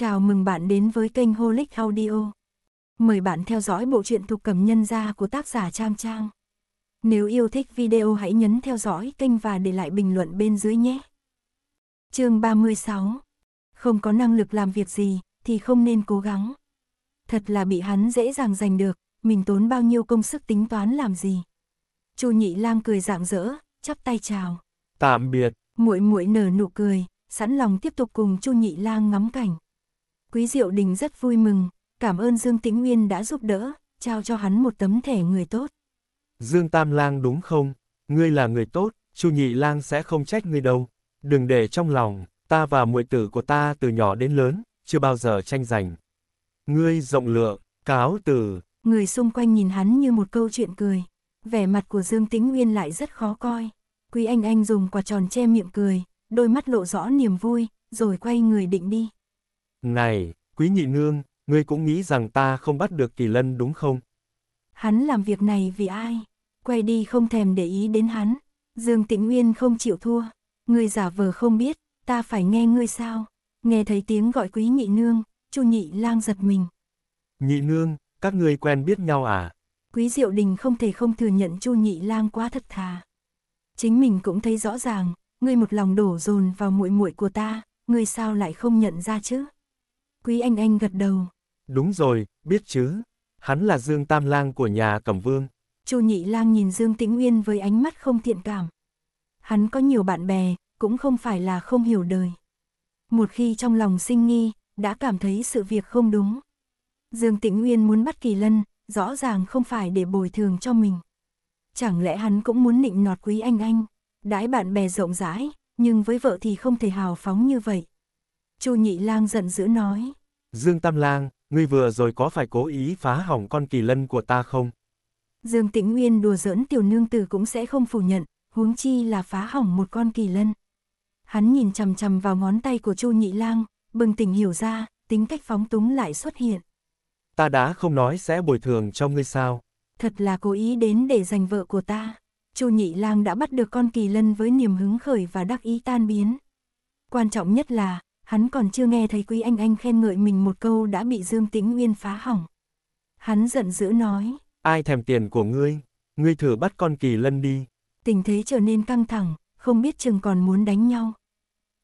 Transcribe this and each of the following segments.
Chào mừng bạn đến với kênh Holic Audio. Mời bạn theo dõi bộ truyện thuộc cầm nhân gia của tác giả Trang Trang. Nếu yêu thích video hãy nhấn theo dõi kênh và để lại bình luận bên dưới nhé. chương 36 Không có năng lực làm việc gì thì không nên cố gắng. Thật là bị hắn dễ dàng giành được, mình tốn bao nhiêu công sức tính toán làm gì. Chu Nhị Lang cười rạng rỡ, chắp tay chào. Tạm biệt. Muội muội nở nụ cười, sẵn lòng tiếp tục cùng Chu Nhị Lang ngắm cảnh. Quý Diệu Đình rất vui mừng, cảm ơn Dương Tĩnh Nguyên đã giúp đỡ, trao cho hắn một tấm thẻ người tốt. Dương Tam Lang đúng không? Ngươi là người tốt, Chu Nhị Lang sẽ không trách ngươi đâu. Đừng để trong lòng, ta và muội tử của ta từ nhỏ đến lớn, chưa bao giờ tranh giành. Ngươi rộng lượng, cáo từ. Người xung quanh nhìn hắn như một câu chuyện cười. Vẻ mặt của Dương Tĩnh Nguyên lại rất khó coi. Quý Anh Anh dùng quả tròn che miệng cười, đôi mắt lộ rõ niềm vui, rồi quay người định đi. Này, quý nhị nương, ngươi cũng nghĩ rằng ta không bắt được kỳ lân đúng không? Hắn làm việc này vì ai? Quay đi không thèm để ý đến hắn. Dương Tĩnh Nguyên không chịu thua. Ngươi giả vờ không biết, ta phải nghe ngươi sao? Nghe thấy tiếng gọi quý nhị nương, chu nhị lang giật mình. Nhị nương, các ngươi quen biết nhau à? Quý Diệu Đình không thể không thừa nhận Chu Nhị Lang quá thật thà. Chính mình cũng thấy rõ ràng, ngươi một lòng đổ dồn vào muội muội của ta, ngươi sao lại không nhận ra chứ? Quý Anh Anh gật đầu. Đúng rồi, biết chứ. Hắn là Dương Tam Lang của nhà Cẩm Vương. Chu Nhị Lang nhìn Dương Tĩnh Uyên với ánh mắt không thiện cảm. Hắn có nhiều bạn bè, cũng không phải là không hiểu đời. Một khi trong lòng sinh nghi, đã cảm thấy sự việc không đúng. Dương Tĩnh Uyên muốn bắt Kỳ Lân, rõ ràng không phải để bồi thường cho mình. Chẳng lẽ hắn cũng muốn nịnh nọt quý anh anh, đãi bạn bè rộng rãi, nhưng với vợ thì không thể hào phóng như vậy. Chu Nhị Lang giận dữ nói. Dương Tam Lang, ngươi vừa rồi có phải cố ý phá hỏng con kỳ lân của ta không? Dương Tĩnh Nguyên đùa giỡn tiểu nương tử cũng sẽ không phủ nhận, huống chi là phá hỏng một con kỳ lân. Hắn nhìn chằm chằm vào ngón tay của Chu Nhị Lang, bừng tỉnh hiểu ra, tính cách phóng túng lại xuất hiện. Ta đã không nói sẽ bồi thường cho ngươi sao? Thật là cố ý đến để giành vợ của ta. Chu Nhị Lang đã bắt được con kỳ lân với niềm hứng khởi và đắc ý tan biến. Quan trọng nhất là, Hắn còn chưa nghe thấy Quý Anh Anh khen ngợi mình một câu đã bị Dương Tĩnh nguyên phá hỏng. Hắn giận dữ nói. Ai thèm tiền của ngươi? Ngươi thử bắt con kỳ lân đi. Tình thế trở nên căng thẳng, không biết chừng còn muốn đánh nhau.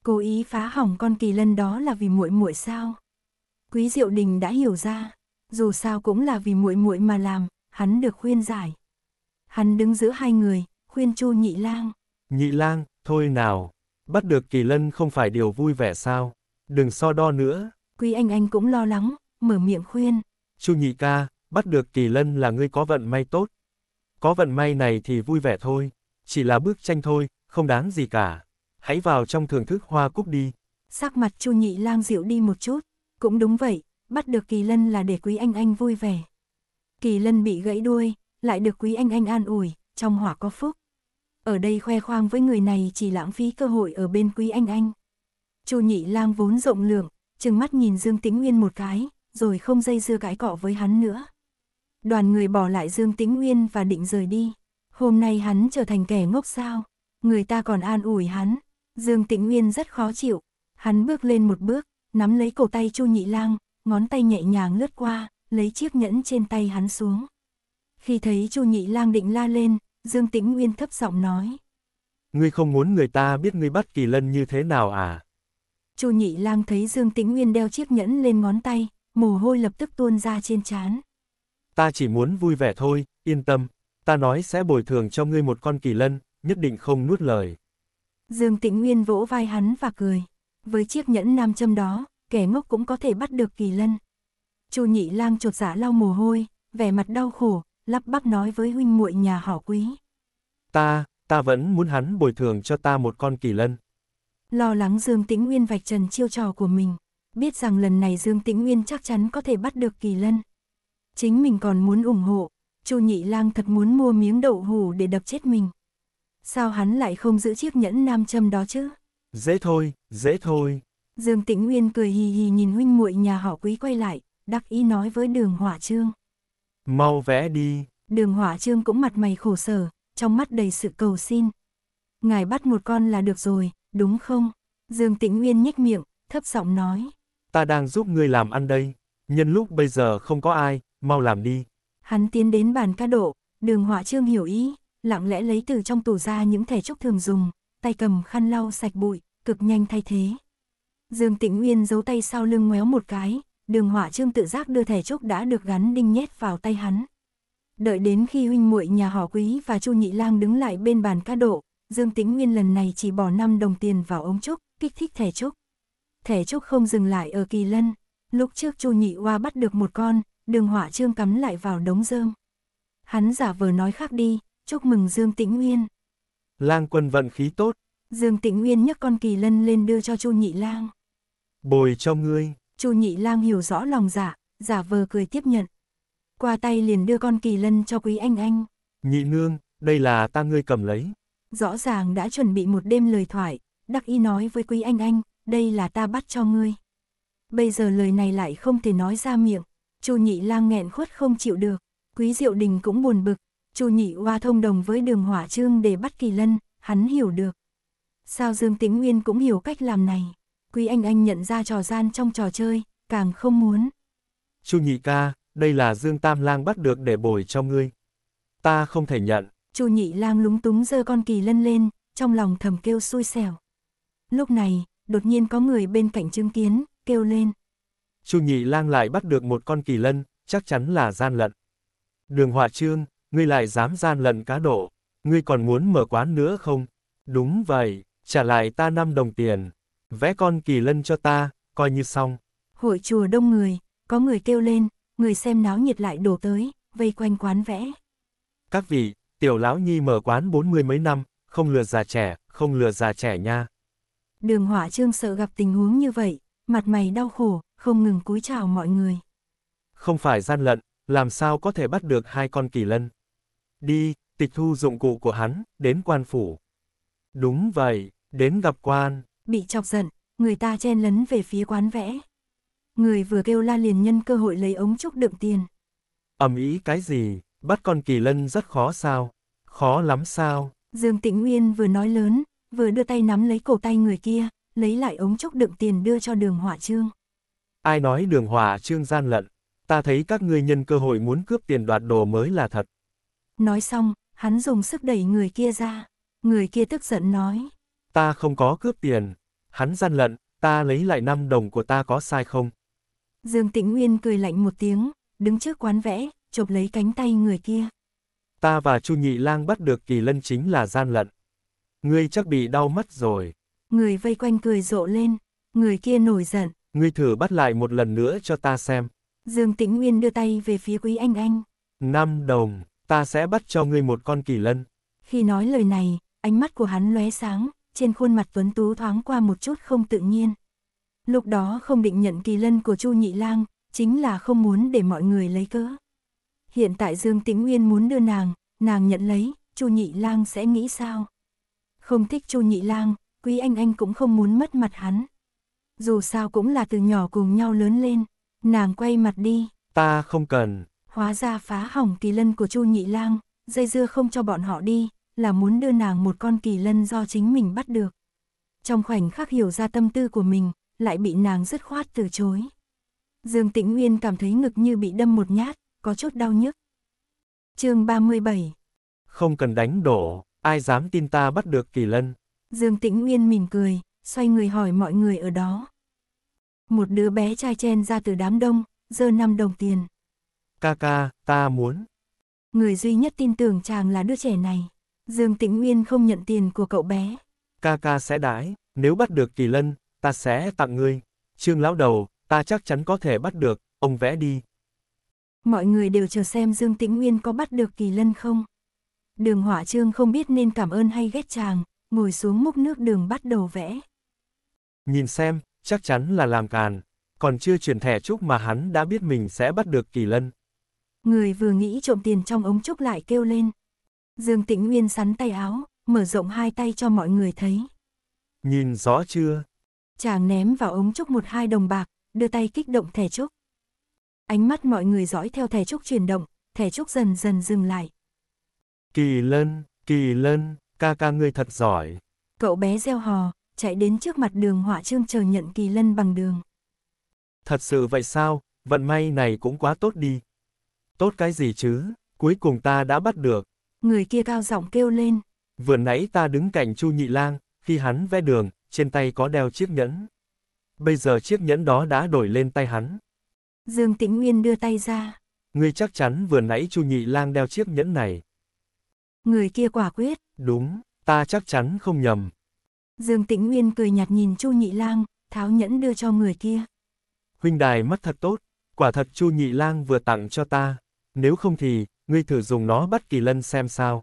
Cố ý phá hỏng con kỳ lân đó là vì muội muội sao? Quý Diệu Đình đã hiểu ra, dù sao cũng là vì muội muội mà làm, hắn được khuyên giải. Hắn đứng giữa hai người, khuyên Chu Nhị Lang. Nhị Lang, thôi nào, bắt được kỳ lân không phải điều vui vẻ sao? Đừng so đo nữa. Quý anh anh cũng lo lắng, mở miệng khuyên. Chu nhị ca, bắt được kỳ lân là ngươi có vận may tốt. Có vận may này thì vui vẻ thôi, chỉ là bức tranh thôi, không đáng gì cả. Hãy vào trong thưởng thức hoa cúc đi. Sắc mặt Chu nhị lang dịu đi một chút, cũng đúng vậy, bắt được kỳ lân là để quý anh anh vui vẻ. Kỳ lân bị gãy đuôi, lại được quý anh anh an ủi, trong hỏa có phúc. Ở đây khoe khoang với người này chỉ lãng phí cơ hội ở bên quý anh anh. Chu Nhị Lang vốn rộng lượng, chừng mắt nhìn Dương Tĩnh Nguyên một cái, rồi không dây dưa cái cọ với hắn nữa. Đoàn người bỏ lại Dương Tĩnh Nguyên và định rời đi. Hôm nay hắn trở thành kẻ ngốc sao, người ta còn an ủi hắn. Dương Tĩnh Nguyên rất khó chịu, hắn bước lên một bước, nắm lấy cổ tay Chu Nhị Lang, ngón tay nhẹ nhàng lướt qua, lấy chiếc nhẫn trên tay hắn xuống. Khi thấy Chu Nhị Lang định la lên, Dương Tĩnh Nguyên thấp giọng nói: "Ngươi không muốn người ta biết ngươi bắt Kỳ Lân như thế nào à?" Chu Nhị Lang thấy Dương Tĩnh nguyên đeo chiếc nhẫn lên ngón tay, mồ hôi lập tức tuôn ra trên trán. Ta chỉ muốn vui vẻ thôi, yên tâm, ta nói sẽ bồi thường cho ngươi một con kỳ lân, nhất định không nuốt lời. Dương Tĩnh nguyên vỗ vai hắn và cười, với chiếc nhẫn nam châm đó, kẻ ngốc cũng có thể bắt được kỳ lân. Chu Nhị Lang chột dạ lau mồ hôi, vẻ mặt đau khổ, lắp bắp nói với huynh muội nhà họ Quý. Ta, ta vẫn muốn hắn bồi thường cho ta một con kỳ lân. Lo lắng Dương Tĩnh Nguyên vạch trần chiêu trò của mình, biết rằng lần này Dương Tĩnh Nguyên chắc chắn có thể bắt được kỳ lân. Chính mình còn muốn ủng hộ, Chu Nhị Lang thật muốn mua miếng đậu hủ để đập chết mình. Sao hắn lại không giữ chiếc nhẫn nam châm đó chứ? Dễ thôi, dễ thôi. Dương Tĩnh Nguyên cười hì hì nhìn huynh muội nhà họ quý quay lại, đắc ý nói với đường hỏa trương. Mau vẽ đi. Đường hỏa trương cũng mặt mày khổ sở, trong mắt đầy sự cầu xin. Ngài bắt một con là được rồi, đúng không? Dương Tĩnh Nguyên nhếch miệng, thấp giọng nói. Ta đang giúp ngươi làm ăn đây, nhân lúc bây giờ không có ai, mau làm đi. Hắn tiến đến bàn cá độ, đường họa trương hiểu ý, lặng lẽ lấy từ trong tủ ra những thẻ trúc thường dùng, tay cầm khăn lau sạch bụi, cực nhanh thay thế. Dương Tĩnh Nguyên giấu tay sau lưng ngoéo một cái, đường họa trương tự giác đưa thẻ trúc đã được gắn đinh nhét vào tay hắn. Đợi đến khi huynh muội nhà họ quý và chu nhị lang đứng lại bên bàn cá độ, Dương Tĩnh Nguyên lần này chỉ bỏ 5 đồng tiền vào ống trúc, kích thích thẻ trúc. Thẻ trúc không dừng lại ở kỳ lân, lúc trước Chu Nhị Hoa bắt được một con, đường hỏa trương cắm lại vào đống rơm. Hắn giả vờ nói khác đi, chúc mừng Dương Tĩnh Nguyên. Lang quân vận khí tốt. Dương Tĩnh Nguyên nhấc con kỳ lân lên đưa cho Chu Nhị Lang. Bồi cho ngươi. Chu Nhị Lang hiểu rõ lòng giả, giả vờ cười tiếp nhận. Qua tay liền đưa con kỳ lân cho quý anh anh. Nhị nương, đây là ta ngươi cầm lấy. Rõ ràng đã chuẩn bị một đêm lời thoại, Đắc ý nói với Quý Anh Anh, đây là ta bắt cho ngươi. Bây giờ lời này lại không thể nói ra miệng, Chu Nhị Lang nghẹn khuất không chịu được, Quý Diệu Đình cũng buồn bực, Chu Nhị Hoa thông đồng với Đường Hỏa Trương để bắt Kỳ Lân, hắn hiểu được. Sao Dương Tĩnh Nguyên cũng hiểu cách làm này, Quý Anh Anh nhận ra trò gian trong trò chơi, càng không muốn. Chu Nhị ca, đây là Dương Tam Lang bắt được để bồi cho ngươi. Ta không thể nhận. Chu Nhị Lang lúng túng giơ con kỳ lân lên, trong lòng thầm kêu xui xẻo. Lúc này, đột nhiên có người bên cạnh chứng kiến, kêu lên. Chu Nhị Lang lại bắt được một con kỳ lân, chắc chắn là gian lận. Đường Hỏa Trương, ngươi lại dám gian lận cá độ, ngươi còn muốn mở quán nữa không? Đúng vậy, trả lại ta 5 đồng tiền, vẽ con kỳ lân cho ta, coi như xong. Hội chùa đông người, có người kêu lên, người xem náo nhiệt lại đổ tới, vây quanh quán vẽ. Các vị, Tiểu lão nhi mở quán bốn mươi mấy năm, không lừa già trẻ, không lừa già trẻ nha. Đường hỏa trương sợ gặp tình huống như vậy, mặt mày đau khổ, không ngừng cúi chào mọi người. Không phải gian lận, làm sao có thể bắt được hai con kỳ lân. Đi, tịch thu dụng cụ của hắn, đến quan phủ. Đúng vậy, đến gặp quan. Bị chọc giận, người ta chen lấn về phía quán vẽ. Người vừa kêu la liền nhân cơ hội lấy ống trúc đựng tiền. ầm ý cái gì, bắt con kỳ lân rất khó sao? Khó lắm sao? Dương Tĩnh Nguyên vừa nói lớn, vừa đưa tay nắm lấy cổ tay người kia, lấy lại ống trúc đựng tiền đưa cho đường hỏa trương. Ai nói đường hỏa trương gian lận, ta thấy các ngươi nhân cơ hội muốn cướp tiền đoạt đồ mới là thật. Nói xong, hắn dùng sức đẩy người kia ra, người kia tức giận nói. Ta không có cướp tiền, hắn gian lận, ta lấy lại 5 đồng của ta có sai không? Dương Tĩnh Nguyên cười lạnh một tiếng, đứng trước quán vẽ, chộp lấy cánh tay người kia. Ta và Chu Nhị Lang bắt được kỳ lân chính là gian lận. Ngươi chắc bị đau mắt rồi. Người vây quanh cười rộ lên, người kia nổi giận. Ngươi thử bắt lại một lần nữa cho ta xem. Dương Tĩnh Nguyên đưa tay về phía quý anh anh. Năm đồng, ta sẽ bắt cho ngươi một con kỳ lân. Khi nói lời này, ánh mắt của hắn lóe sáng, trên khuôn mặt tuấn tú thoáng qua một chút không tự nhiên. Lúc đó không định nhận kỳ lân của Chu Nhị Lang, chính là không muốn để mọi người lấy cớ hiện tại Dương Tĩnh nguyên muốn đưa nàng, nàng nhận lấy, Chu Nhị Lang sẽ nghĩ sao? Không thích Chu Nhị Lang, Quý Anh Anh cũng không muốn mất mặt hắn. Dù sao cũng là từ nhỏ cùng nhau lớn lên, nàng quay mặt đi. Ta không cần. Hóa ra phá hỏng kỳ lân của Chu Nhị Lang, dây dưa không cho bọn họ đi, là muốn đưa nàng một con kỳ lân do chính mình bắt được. Trong khoảnh khắc hiểu ra tâm tư của mình, lại bị nàng dứt khoát từ chối. Dương Tĩnh Nguyên cảm thấy ngực như bị đâm một nhát, có chút đau nhức. chương 37 Không cần đánh đổ, ai dám tin ta bắt được kỳ lân. Dương Tĩnh Nguyên mỉm cười, xoay người hỏi mọi người ở đó. Một đứa bé trai chen ra từ đám đông, giơ năm đồng tiền. Ca ca, ta muốn. Người duy nhất tin tưởng chàng là đứa trẻ này. Dương Tĩnh Nguyên không nhận tiền của cậu bé. Ca ca sẽ đãi, nếu bắt được kỳ lân, ta sẽ tặng ngươi. Trương lão đầu, ta chắc chắn có thể bắt được, ông vẽ đi. Mọi người đều chờ xem Dương Tĩnh Nguyên có bắt được kỳ lân không. Đường hỏa trương không biết nên cảm ơn hay ghét chàng, ngồi xuống múc nước đường bắt đầu vẽ. Nhìn xem, chắc chắn là làm càn, còn chưa truyền thẻ trúc mà hắn đã biết mình sẽ bắt được kỳ lân. Người vừa nghĩ trộm tiền trong ống trúc lại kêu lên. Dương Tĩnh Nguyên sắn tay áo, mở rộng hai tay cho mọi người thấy. Nhìn rõ chưa? Chàng ném vào ống trúc một hai đồng bạc, đưa tay kích động thẻ trúc. Ánh mắt mọi người dõi theo thẻ trúc chuyển động, thẻ trúc dần dần dừng lại. Kỳ lân, kỳ lân, ca ca ngươi thật giỏi. Cậu bé gieo hò, chạy đến trước mặt đường họa trương chờ nhận kỳ lân bằng đường. Thật sự vậy sao, vận may này cũng quá tốt đi. Tốt cái gì chứ, cuối cùng ta đã bắt được. Người kia cao giọng kêu lên. Vừa nãy ta đứng cạnh Chu Nhị Lang, khi hắn vẽ đường, trên tay có đeo chiếc nhẫn. Bây giờ chiếc nhẫn đó đã đổi lên tay hắn. Dương Tĩnh Nguyên đưa tay ra. Ngươi chắc chắn vừa nãy Chu Nhị Lang đeo chiếc nhẫn này. Người kia quả quyết. Đúng, ta chắc chắn không nhầm. Dương Tĩnh Nguyên cười nhạt nhìn Chu Nhị Lang, tháo nhẫn đưa cho người kia. Huynh đài mắt thật tốt, quả thật Chu Nhị Lang vừa tặng cho ta, nếu không thì, ngươi thử dùng nó bất kỳ lân xem sao.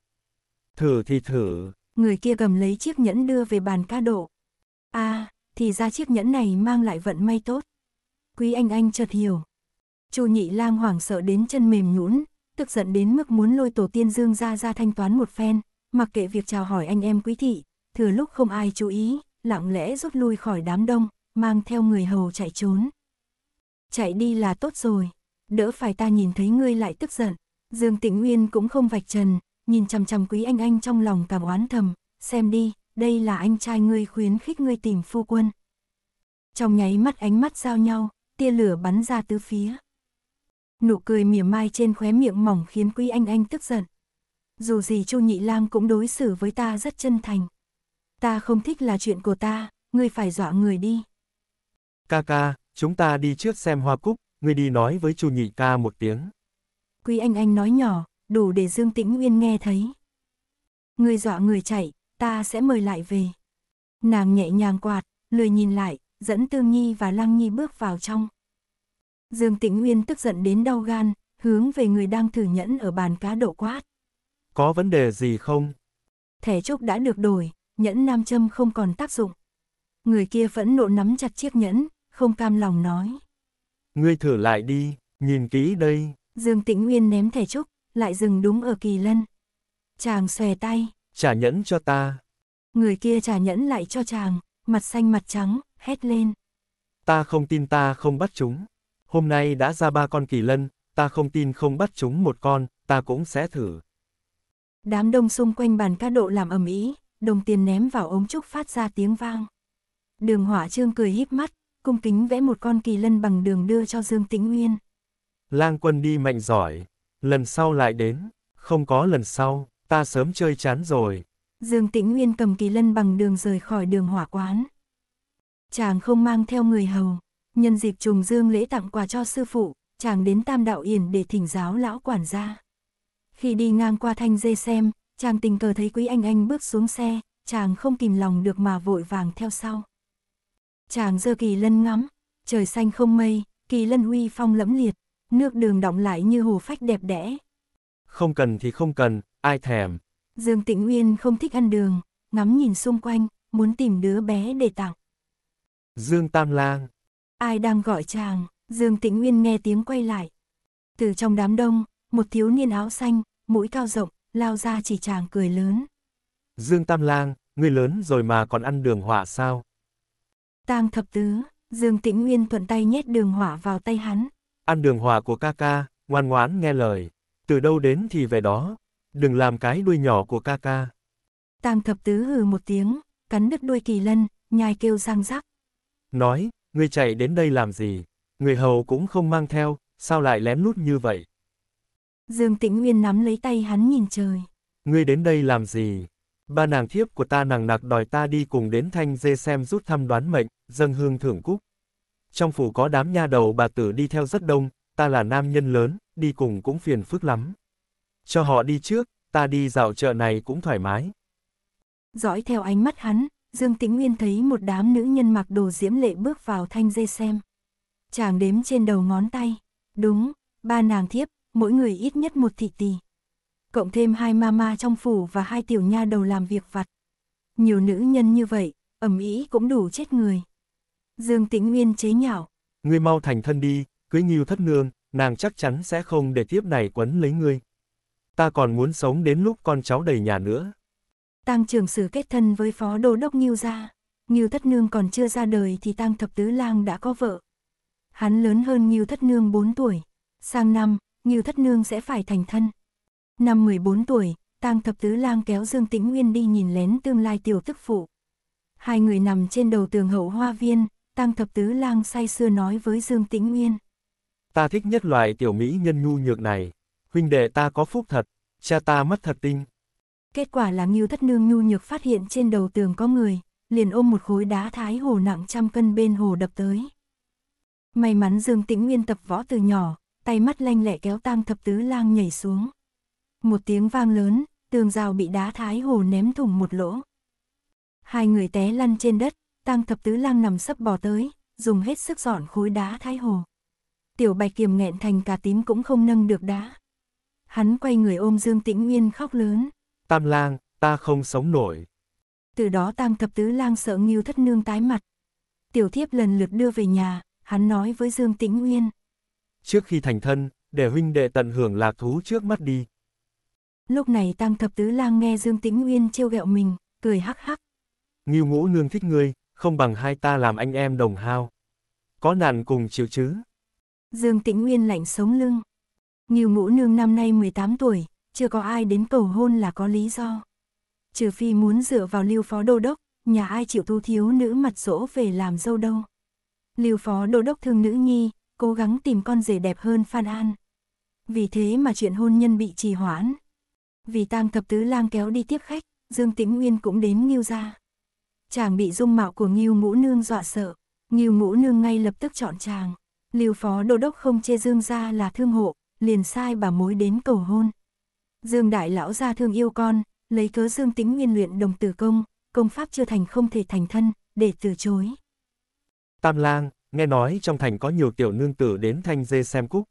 Thử thì thử. Người kia cầm lấy chiếc nhẫn đưa về bàn ca độ. a à, thì ra chiếc nhẫn này mang lại vận may tốt. Quý anh anh chợt hiểu. Chu Nhị Lang hoảng sợ đến chân mềm nhũn, tức giận đến mức muốn lôi Tổ Tiên Dương gia ra thanh toán một phen, mặc kệ việc chào hỏi anh em quý thị, thừa lúc không ai chú ý, lặng lẽ rút lui khỏi đám đông, mang theo người hầu chạy trốn. Chạy đi là tốt rồi, đỡ phải ta nhìn thấy ngươi lại tức giận. Dương Tĩnh Nguyên cũng không vạch trần, nhìn chằm chằm quý anh anh trong lòng cảm oán thầm, xem đi, đây là anh trai ngươi khuyến khích ngươi tìm phu quân. Trong nháy mắt ánh mắt giao nhau, tia lửa bắn ra tứ phía nụ cười mỉa mai trên khóe miệng mỏng khiến Quý Anh Anh tức giận. Dù gì Chu Nhị Lang cũng đối xử với ta rất chân thành. Ta không thích là chuyện của ta, ngươi phải dọa người đi. Ca ca, chúng ta đi trước xem hoa cúc, ngươi đi nói với Chu Nhị ca một tiếng. Quý Anh Anh nói nhỏ, đủ để Dương Tĩnh Nguyên nghe thấy. Ngươi dọa người chạy, ta sẽ mời lại về. Nàng nhẹ nhàng quạt, lười nhìn lại, dẫn Tương Nhi và lang Nhi bước vào trong. Dương Tĩnh Nguyên tức giận đến đau gan, hướng về người đang thử nhẫn ở bàn cá độ quát. Có vấn đề gì không? Thẻ trúc đã được đổi, nhẫn nam châm không còn tác dụng. Người kia phẫn nộ nắm chặt chiếc nhẫn, không cam lòng nói. Ngươi thử lại đi, nhìn kỹ đây. Dương Tĩnh Nguyên ném thẻ chúc, lại dừng đúng ở kỳ lân. Chàng xòe tay. Trả nhẫn cho ta. Người kia trả nhẫn lại cho chàng, mặt xanh mặt trắng, hét lên. Ta không tin ta không bắt chúng hôm nay đã ra ba con kỳ lân, ta không tin không bắt chúng một con, ta cũng sẽ thử. Đám đông xung quanh bàn cá độ làm ầm ĩ, đồng tiền ném vào ống trúc phát ra tiếng vang. Đường Hỏa Trương cười híp mắt, cung kính vẽ một con kỳ lân bằng đường đưa cho Dương Tĩnh Nguyên. Lang quân đi mạnh giỏi, lần sau lại đến, không có lần sau, ta sớm chơi chán rồi. Dương Tĩnh Nguyên cầm kỳ lân bằng đường rời khỏi đường hỏa quán. Chàng không mang theo người hầu, nhân dịp trùng dương lễ tặng quà cho sư phụ, chàng đến Tam Đạo Yển để thỉnh giáo lão quản gia. Khi đi ngang qua thanh dê xem, chàng tình cờ thấy quý anh anh bước xuống xe, chàng không kìm lòng được mà vội vàng theo sau. Chàng dơ kỳ lân ngắm, trời xanh không mây, kỳ lân huy phong lẫm liệt, nước đường đọng lại như hồ phách đẹp đẽ. Không cần thì không cần, ai thèm. Dương Tĩnh Uyên không thích ăn đường, ngắm nhìn xung quanh, muốn tìm đứa bé để tặng. Dương Tam Lang Ai đang gọi chàng, Dương Tĩnh Nguyên nghe tiếng quay lại. Từ trong đám đông, một thiếu niên áo xanh, mũi cao rộng, lao ra chỉ chàng cười lớn. Dương Tam Lang, ngươi lớn rồi mà còn ăn đường hỏa sao? Tang thập tứ, Dương Tĩnh Nguyên thuận tay nhét đường hỏa vào tay hắn. Ăn đường hỏa của ca ca, ngoan ngoãn nghe lời. Từ đâu đến thì về đó. Đừng làm cái đuôi nhỏ của ca ca. Tang thập tứ hừ một tiếng, cắn đứt đuôi kỳ lân, nhai kêu răng rắc. Nói, ngươi chạy đến đây làm gì? Người hầu cũng không mang theo, sao lại lén lút như vậy? Dương Tĩnh Nguyên nắm lấy tay hắn nhìn trời. Ngươi đến đây làm gì? Ba nàng thiếp của ta nàng nặc đòi ta đi cùng đến thanh dê xem rút thăm đoán mệnh, dâng hương thưởng cúc. Trong phủ có đám nha đầu bà tử đi theo rất đông, ta là nam nhân lớn, đi cùng cũng phiền phức lắm. Cho họ đi trước, ta đi dạo chợ này cũng thoải mái. Dõi theo ánh mắt hắn, Dương Tĩnh Nguyên thấy một đám nữ nhân mặc đồ diễm lệ bước vào thanh dê xem. Chàng đếm trên đầu ngón tay. Đúng, ba nàng thiếp, mỗi người ít nhất một thị tỳ, Cộng thêm hai ma ma trong phủ và hai tiểu nha đầu làm việc vặt. Nhiều nữ nhân như vậy, ẩm ý cũng đủ chết người. Dương Tĩnh Nguyên chế nhạo. Ngươi mau thành thân đi, cưới nghiêu thất nương, nàng chắc chắn sẽ không để tiếp này quấn lấy ngươi. Ta còn muốn sống đến lúc con cháu đầy nhà nữa. Tang Trường sử kết thân với phó đô đốc Nghiêu gia. Nghiêu Thất Nương còn chưa ra đời thì Tang Thập Tứ Lang đã có vợ. Hắn lớn hơn Nghiêu Thất Nương 4 tuổi. Sang năm, Nghiêu Thất Nương sẽ phải thành thân. Năm 14 tuổi, Tang Thập Tứ Lang kéo Dương Tĩnh Nguyên đi nhìn lén tương lai tiểu tức phụ. Hai người nằm trên đầu tường hậu hoa viên, Tang Thập Tứ Lang say sưa nói với Dương Tĩnh Nguyên. Ta thích nhất loại tiểu mỹ nhân nhu nhược này. Huynh đệ ta có phúc thật, cha ta mất thật tinh, Kết quả là Ngưu Thất Nương nhu nhược phát hiện trên đầu tường có người, liền ôm một khối đá thái hồ nặng trăm cân bên hồ đập tới. May mắn Dương Tĩnh Nguyên tập võ từ nhỏ, tay mắt lanh lẹ kéo tang thập tứ lang nhảy xuống. Một tiếng vang lớn, tường rào bị đá thái hồ ném thủng một lỗ. Hai người té lăn trên đất, tang thập tứ lang nằm sấp bò tới, dùng hết sức dọn khối đá thái hồ. Tiểu bạch kiềm nghẹn thành cả tím cũng không nâng được đá. Hắn quay người ôm Dương Tĩnh Nguyên khóc lớn. Tam lang, ta không sống nổi. Từ đó tam thập tứ lang sợ nghiêu thất nương tái mặt. Tiểu thiếp lần lượt đưa về nhà, hắn nói với Dương Tĩnh Uyên. Trước khi thành thân, để huynh đệ tận hưởng lạc thú trước mắt đi. Lúc này Tăng Thập Tứ Lang nghe Dương Tĩnh Uyên trêu ghẹo mình, cười hắc hắc. Ngưu ngũ nương thích ngươi, không bằng hai ta làm anh em đồng hao. Có nạn cùng chịu chứ. Dương Tĩnh Uyên lạnh sống lưng. Ngưu ngũ nương năm nay 18 tuổi, chưa có ai đến cầu hôn là có lý do. Trừ phi muốn dựa vào lưu phó đô đốc, nhà ai chịu thu thiếu nữ mặt dỗ về làm dâu đâu. Lưu phó đô đốc thương nữ nhi, cố gắng tìm con rể đẹp hơn Phan An. Vì thế mà chuyện hôn nhân bị trì hoãn. Vì tang thập tứ lang kéo đi tiếp khách, Dương Tĩnh Nguyên cũng đến Ngưu ra. Chàng bị dung mạo của Ngưu Ngũ Nương dọa sợ, Ngưu Ngũ Nương ngay lập tức chọn chàng. Lưu phó đô đốc không chê Dương ra là thương hộ, liền sai bà mối đến cầu hôn. Dương đại lão gia thương yêu con, lấy cớ Dương Tĩnh Nguyên luyện đồng tử công, công pháp chưa thành không thể thành thân, để từ chối. Tam lang, nghe nói trong thành có nhiều tiểu nương tử đến thanh dê xem cúc.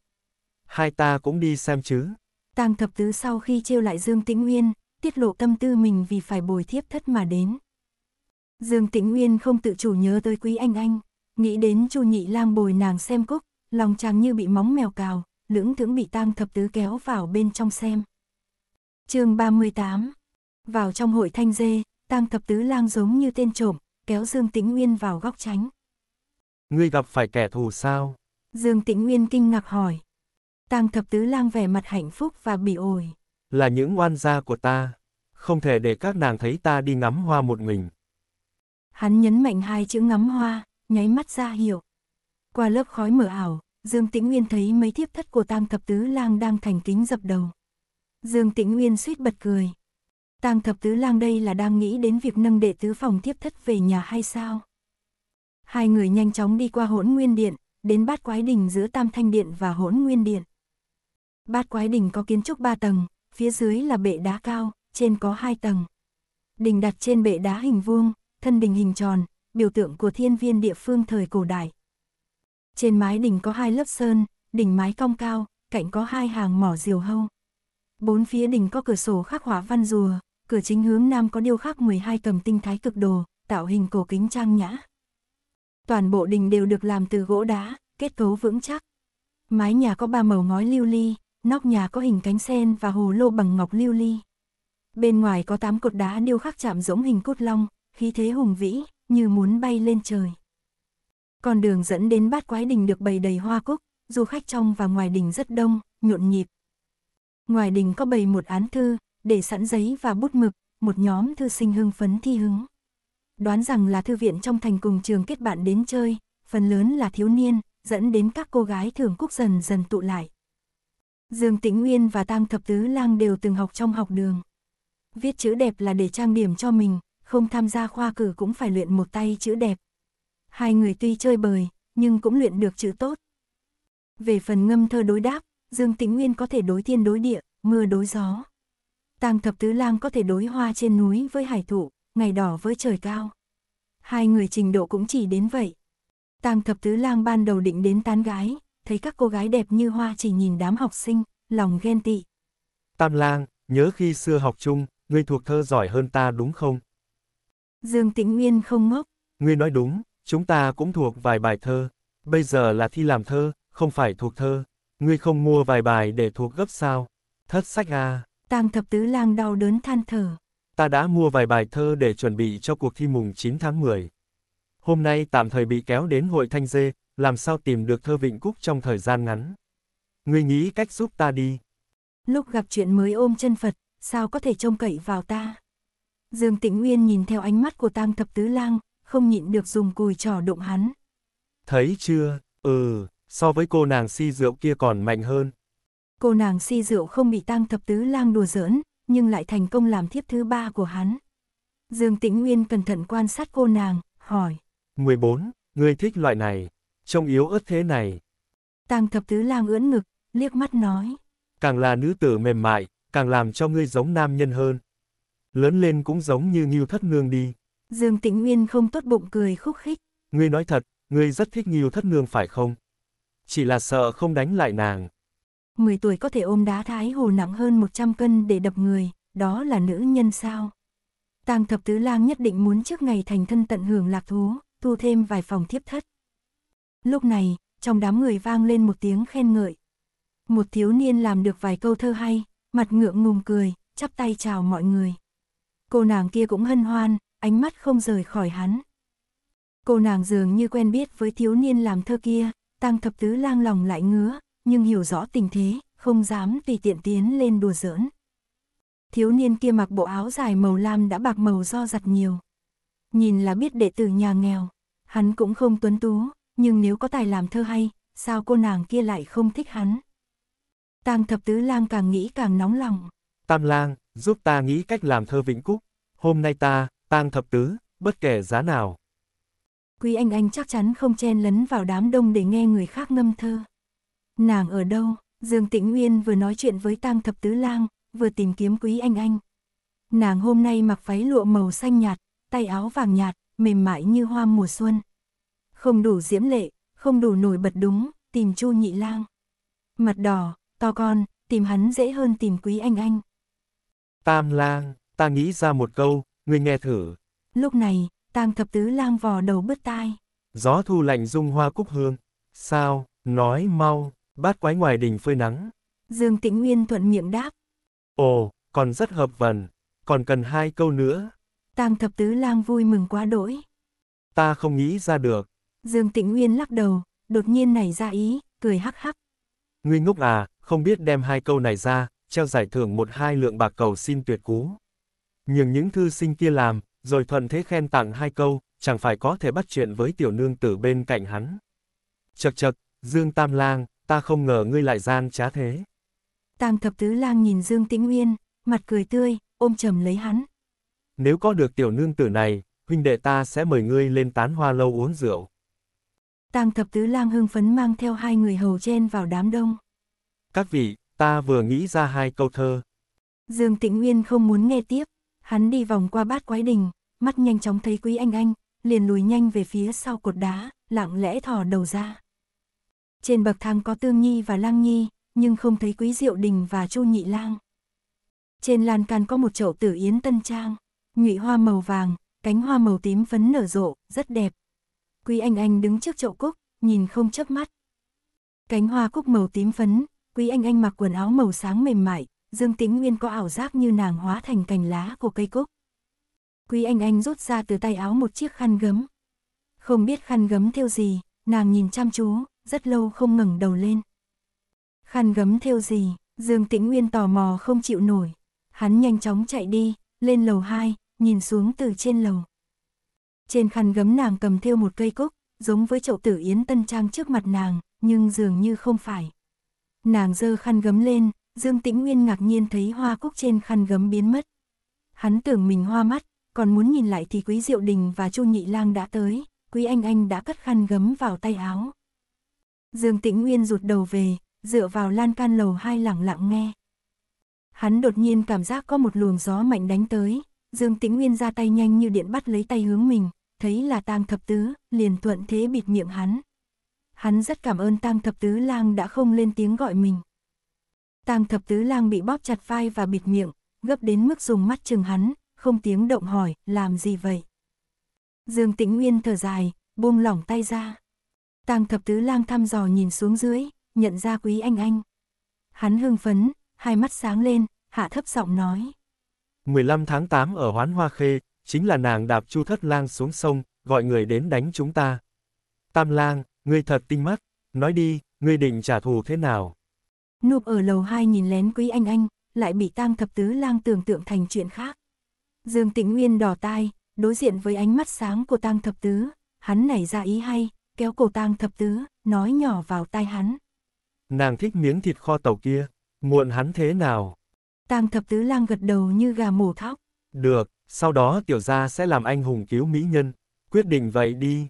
Hai ta cũng đi xem chứ. Tang thập tứ sau khi trêu lại Dương Tĩnh Nguyên, tiết lộ tâm tư mình vì phải bồi thiếp thất mà đến. Dương Tĩnh Nguyên không tự chủ nhớ tới quý anh anh, nghĩ đến Chu Nhị Lang bồi nàng xem cúc, lòng chàng như bị móng mèo cào, lưỡng thưởng bị Tang thập tứ kéo vào bên trong xem chương 38 Vào trong hội thanh dê, tang thập tứ lang giống như tên trộm, kéo Dương Tĩnh Nguyên vào góc tránh. Ngươi gặp phải kẻ thù sao? Dương Tĩnh Nguyên kinh ngạc hỏi. Tang thập tứ lang vẻ mặt hạnh phúc và bị ổi. Là những oan gia của ta. Không thể để các nàng thấy ta đi ngắm hoa một mình. Hắn nhấn mạnh hai chữ ngắm hoa, nháy mắt ra hiểu Qua lớp khói mở ảo, Dương Tĩnh Nguyên thấy mấy thiếp thất của Tang thập tứ lang đang thành kính dập đầu. Dương Tĩnh Uyên suýt bật cười. Tang thập tứ lang đây là đang nghĩ đến việc nâng đệ tứ phòng tiếp thất về nhà hay sao? Hai người nhanh chóng đi qua hỗn nguyên điện, đến bát quái đình giữa tam thanh điện và hỗn nguyên điện. Bát quái đình có kiến trúc ba tầng, phía dưới là bệ đá cao, trên có hai tầng. Đình đặt trên bệ đá hình vuông, thân đình hình tròn, biểu tượng của thiên viên địa phương thời cổ đại. Trên mái đình có hai lớp sơn, đỉnh mái cong cao, cạnh có hai hàng mỏ diều hâu. Bốn phía đình có cửa sổ khắc họa văn rùa, cửa chính hướng nam có điêu khắc 12 cầm tinh thái cực đồ, tạo hình cổ kính trang nhã. Toàn bộ đình đều được làm từ gỗ đá, kết cấu vững chắc. Mái nhà có ba màu ngói lưu ly, nóc nhà có hình cánh sen và hồ lô bằng ngọc lưu ly. Bên ngoài có tám cột đá điêu khắc chạm rỗng hình cốt long, khí thế hùng vĩ, như muốn bay lên trời. Con đường dẫn đến bát quái đình được bày đầy hoa cúc, du khách trong và ngoài đình rất đông, nhộn nhịp, Ngoài đình có bày một án thư, để sẵn giấy và bút mực, một nhóm thư sinh hưng phấn thi hứng. Đoán rằng là thư viện trong thành cùng trường kết bạn đến chơi, phần lớn là thiếu niên, dẫn đến các cô gái thường cúc dần dần tụ lại. Dương Tĩnh Nguyên và Tang Thập Tứ Lang đều từng học trong học đường. Viết chữ đẹp là để trang điểm cho mình, không tham gia khoa cử cũng phải luyện một tay chữ đẹp. Hai người tuy chơi bời, nhưng cũng luyện được chữ tốt. Về phần ngâm thơ đối đáp, Dương Tĩnh Nguyên có thể đối thiên đối địa, mưa đối gió. Tam thập tứ lang có thể đối hoa trên núi với hải thụ, ngày đỏ với trời cao. Hai người trình độ cũng chỉ đến vậy. Tam thập tứ lang ban đầu định đến tán gái, thấy các cô gái đẹp như hoa chỉ nhìn đám học sinh, lòng ghen tị. Tam lang, nhớ khi xưa học chung, ngươi thuộc thơ giỏi hơn ta đúng không? Dương Tĩnh Nguyên không ngốc. Ngươi nói đúng, chúng ta cũng thuộc vài bài thơ. Bây giờ là thi làm thơ, không phải thuộc thơ. Ngươi không mua vài bài để thuộc gấp sao? Thất sách à. Tang thập tứ lang đau đớn than thở. Ta đã mua vài bài thơ để chuẩn bị cho cuộc thi mùng 9 tháng 10. Hôm nay tạm thời bị kéo đến hội thanh dê, làm sao tìm được thơ Vịnh Cúc trong thời gian ngắn. Ngươi nghĩ cách giúp ta đi. Lúc gặp chuyện mới ôm chân Phật, sao có thể trông cậy vào ta? Dương Tĩnh Nguyên nhìn theo ánh mắt của Tang Thập Tứ Lang, không nhịn được dùng cùi trò đụng hắn. Thấy chưa, ừ, So với cô nàng si rượu kia còn mạnh hơn. Cô nàng si rượu không bị tang thập tứ lang đùa giỡn, nhưng lại thành công làm thiếp thứ ba của hắn. Dương Tĩnh Nguyên cẩn thận quan sát cô nàng, hỏi. 14. Ngươi thích loại này, trông yếu ớt thế này. Tang thập tứ lang ưỡn ngực, liếc mắt nói. Càng là nữ tử mềm mại, càng làm cho ngươi giống nam nhân hơn. Lớn lên cũng giống như Nghiêu Thất Nương đi. Dương Tĩnh Nguyên không tốt bụng cười khúc khích. Ngươi nói thật, ngươi rất thích Nghiêu Thất Nương phải không? chỉ là sợ không đánh lại nàng. 10 tuổi có thể ôm đá thái hồ nặng hơn 100 cân để đập người, đó là nữ nhân sao? Tang thập tứ lang nhất định muốn trước ngày thành thân tận hưởng lạc thú, tu thêm vài phòng thiếp thất. Lúc này, trong đám người vang lên một tiếng khen ngợi. Một thiếu niên làm được vài câu thơ hay, mặt ngượng ngùng cười, chắp tay chào mọi người. Cô nàng kia cũng hân hoan, ánh mắt không rời khỏi hắn. Cô nàng dường như quen biết với thiếu niên làm thơ kia, Tang thập tứ lang lòng lại ngứa, nhưng hiểu rõ tình thế, không dám vì tiện tiến lên đùa giỡn. Thiếu niên kia mặc bộ áo dài màu lam đã bạc màu do giặt nhiều. Nhìn là biết đệ tử nhà nghèo, hắn cũng không tuấn tú, nhưng nếu có tài làm thơ hay, sao cô nàng kia lại không thích hắn? Tang thập tứ lang càng nghĩ càng nóng lòng. Tam lang, giúp ta nghĩ cách làm thơ vĩnh cúc. Hôm nay ta, tang thập tứ, bất kể giá nào, Quý Anh Anh chắc chắn không chen lấn vào đám đông để nghe người khác ngâm thơ. Nàng ở đâu? Dương Tĩnh Nguyên vừa nói chuyện với Tang Thập Tứ Lang, vừa tìm kiếm Quý Anh Anh. Nàng hôm nay mặc váy lụa màu xanh nhạt, tay áo vàng nhạt, mềm mại như hoa mùa xuân. Không đủ diễm lệ, không đủ nổi bật đúng, tìm Chu Nhị Lang. Mặt đỏ, to con, tìm hắn dễ hơn tìm Quý Anh Anh. Tam Lang, ta nghĩ ra một câu, ngươi nghe thử. Lúc này, tang thập tứ lang vò đầu bứt tai. Gió thu lạnh dung hoa cúc hương, sao, nói mau, bát quái ngoài đình phơi nắng. Dương Tĩnh Nguyên thuận miệng đáp. Ồ, còn rất hợp vần, còn cần hai câu nữa. Tang thập tứ lang vui mừng quá đỗi. Ta không nghĩ ra được. Dương Tĩnh Nguyên lắc đầu, đột nhiên nảy ra ý, cười hắc hắc. Ngươi ngốc à, không biết đem hai câu này ra, treo giải thưởng một hai lượng bạc cầu xin tuyệt cú. Nhưng những thư sinh kia làm, rồi thuận thế khen tặng hai câu, chẳng phải có thể bắt chuyện với tiểu nương tử bên cạnh hắn. Chật chật, Dương Tam Lang, ta không ngờ ngươi lại gian trá thế. Tam thập tứ lang nhìn Dương Tĩnh Uyên, mặt cười tươi, ôm chầm lấy hắn. Nếu có được tiểu nương tử này, huynh đệ ta sẽ mời ngươi lên tán hoa lâu uống rượu. Tam thập tứ lang hưng phấn mang theo hai người hầu trên vào đám đông. Các vị, ta vừa nghĩ ra hai câu thơ. Dương Tĩnh Uyên không muốn nghe tiếp, Hắn đi vòng qua bát quái đình, mắt nhanh chóng thấy quý anh anh, liền lùi nhanh về phía sau cột đá, lặng lẽ thò đầu ra. Trên bậc thang có Tương Nhi và Lang Nhi, nhưng không thấy Quý Diệu Đình và Chu Nhị Lang. Trên lan can có một chậu tử yến tân trang, nhụy hoa màu vàng, cánh hoa màu tím phấn nở rộ, rất đẹp. Quý Anh Anh đứng trước chậu cúc, nhìn không chớp mắt. Cánh hoa cúc màu tím phấn, Quý Anh Anh mặc quần áo màu sáng mềm mại, Dương Tĩnh Nguyên có ảo giác như nàng hóa thành cành lá của cây cúc. Quý Anh Anh rút ra từ tay áo một chiếc khăn gấm. Không biết khăn gấm theo gì, nàng nhìn chăm chú, rất lâu không ngẩng đầu lên. Khăn gấm theo gì, Dương Tĩnh Nguyên tò mò không chịu nổi. Hắn nhanh chóng chạy đi, lên lầu 2, nhìn xuống từ trên lầu. Trên khăn gấm nàng cầm thêu một cây cúc, giống với chậu tử yến tân trang trước mặt nàng, nhưng dường như không phải. Nàng giơ khăn gấm lên, Dương Tĩnh Nguyên ngạc nhiên thấy hoa cúc trên khăn gấm biến mất. Hắn tưởng mình hoa mắt, còn muốn nhìn lại thì Quý Diệu Đình và Chu Nhị Lang đã tới, Quý Anh Anh đã cất khăn gấm vào tay áo. Dương Tĩnh Nguyên rụt đầu về, dựa vào lan can lầu hai lặng lặng nghe. Hắn đột nhiên cảm giác có một luồng gió mạnh đánh tới, Dương Tĩnh Nguyên ra tay nhanh như điện bắt lấy tay hướng mình, thấy là Tang Thập Tứ, liền thuận thế bịt miệng hắn. Hắn rất cảm ơn Tang Thập Tứ Lang đã không lên tiếng gọi mình. Tang thập tứ lang bị bóp chặt vai và bịt miệng, gấp đến mức dùng mắt chừng hắn, không tiếng động hỏi, làm gì vậy? Dương Tĩnh Nguyên thở dài, buông lỏng tay ra. Tang thập tứ lang thăm dò nhìn xuống dưới, nhận ra quý anh anh. Hắn hưng phấn, hai mắt sáng lên, hạ thấp giọng nói. 15 tháng 8 ở Hoán Hoa Khê, chính là nàng đạp chu thất lang xuống sông, gọi người đến đánh chúng ta. Tam lang, ngươi thật tinh mắt, nói đi, ngươi định trả thù thế nào? Núp ở lầu hai nhìn lén quý anh anh, lại bị tam thập tứ lang tưởng tượng thành chuyện khác. Dương Tĩnh Nguyên đỏ tai, đối diện với ánh mắt sáng của tang thập tứ, hắn nảy ra ý hay, kéo cổ tang thập tứ, nói nhỏ vào tai hắn. Nàng thích miếng thịt kho tàu kia, muộn hắn thế nào? Tang thập tứ lang gật đầu như gà mổ thóc. Được, sau đó tiểu gia sẽ làm anh hùng cứu mỹ nhân, quyết định vậy đi.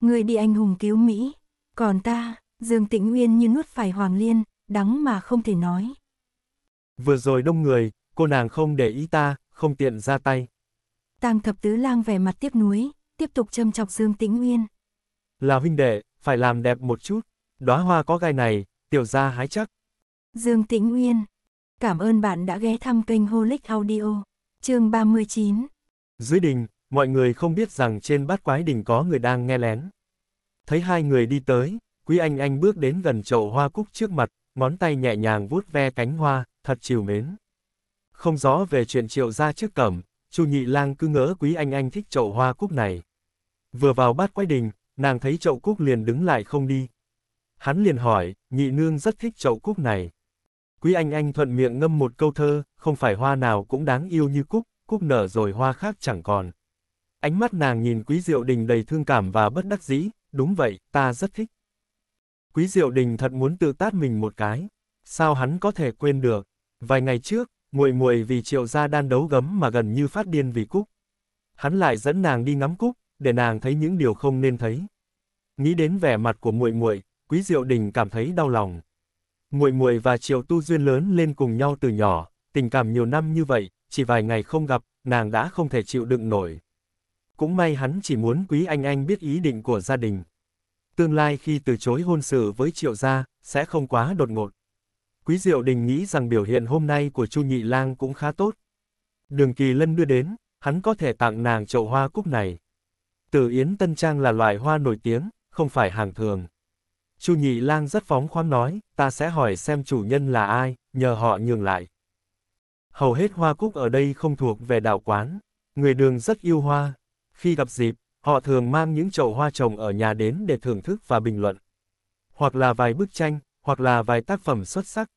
Người đi anh hùng cứu Mỹ, còn ta, Dương Tĩnh Nguyên như nuốt phải hoàng liên, đắng mà không thể nói. Vừa rồi đông người, cô nàng không để ý ta, không tiện ra tay. Tang thập tứ lang vẻ mặt tiếp núi, tiếp tục châm chọc Dương Tĩnh Nguyên. Là huynh đệ, phải làm đẹp một chút, đóa hoa có gai này, tiểu gia hái chắc. Dương Tĩnh Nguyên, cảm ơn bạn đã ghé thăm kênh Holic Audio, chương 39. Dưới đình, mọi người không biết rằng trên bát quái đình có người đang nghe lén. Thấy hai người đi tới, Quý Anh Anh bước đến gần chậu hoa cúc trước mặt, ngón tay nhẹ nhàng vuốt ve cánh hoa, thật chiều mến. Không rõ về chuyện triệu gia trước cẩm, Chu Nhị Lang cứ ngỡ Quý Anh Anh thích chậu hoa cúc này. Vừa vào bát quái đình, nàng thấy chậu cúc liền đứng lại không đi. Hắn liền hỏi, nhị nương rất thích chậu cúc này. Quý Anh Anh thuận miệng ngâm một câu thơ, không phải hoa nào cũng đáng yêu như cúc, cúc nở rồi hoa khác chẳng còn. Ánh mắt nàng nhìn Quý Diệu Đình đầy thương cảm và bất đắc dĩ, đúng vậy, ta rất thích. Quý Diệu Đình thật muốn tự tát mình một cái. Sao hắn có thể quên được? Vài ngày trước, muội muội vì triệu gia đan đấu gấm mà gần như phát điên vì cúc. Hắn lại dẫn nàng đi ngắm cúc, để nàng thấy những điều không nên thấy. Nghĩ đến vẻ mặt của muội muội, Quý Diệu Đình cảm thấy đau lòng. Muội muội và Triệu Tu duyên lớn lên cùng nhau từ nhỏ, tình cảm nhiều năm như vậy, chỉ vài ngày không gặp, nàng đã không thể chịu đựng nổi. Cũng may hắn chỉ muốn Quý Anh Anh biết ý định của gia đình tương lai khi từ chối hôn sự với triệu gia, sẽ không quá đột ngột. Quý Diệu Đình nghĩ rằng biểu hiện hôm nay của Chu Nhị Lang cũng khá tốt. Đường Kỳ Lân đưa đến, hắn có thể tặng nàng chậu hoa cúc này. Tử Yến Tân Trang là loại hoa nổi tiếng, không phải hàng thường. Chu Nhị Lang rất phóng khoáng nói, ta sẽ hỏi xem chủ nhân là ai, nhờ họ nhường lại. Hầu hết hoa cúc ở đây không thuộc về đạo quán, người đường rất yêu hoa. Khi gặp dịp, Họ thường mang những chậu hoa trồng ở nhà đến để thưởng thức và bình luận. Hoặc là vài bức tranh, hoặc là vài tác phẩm xuất sắc.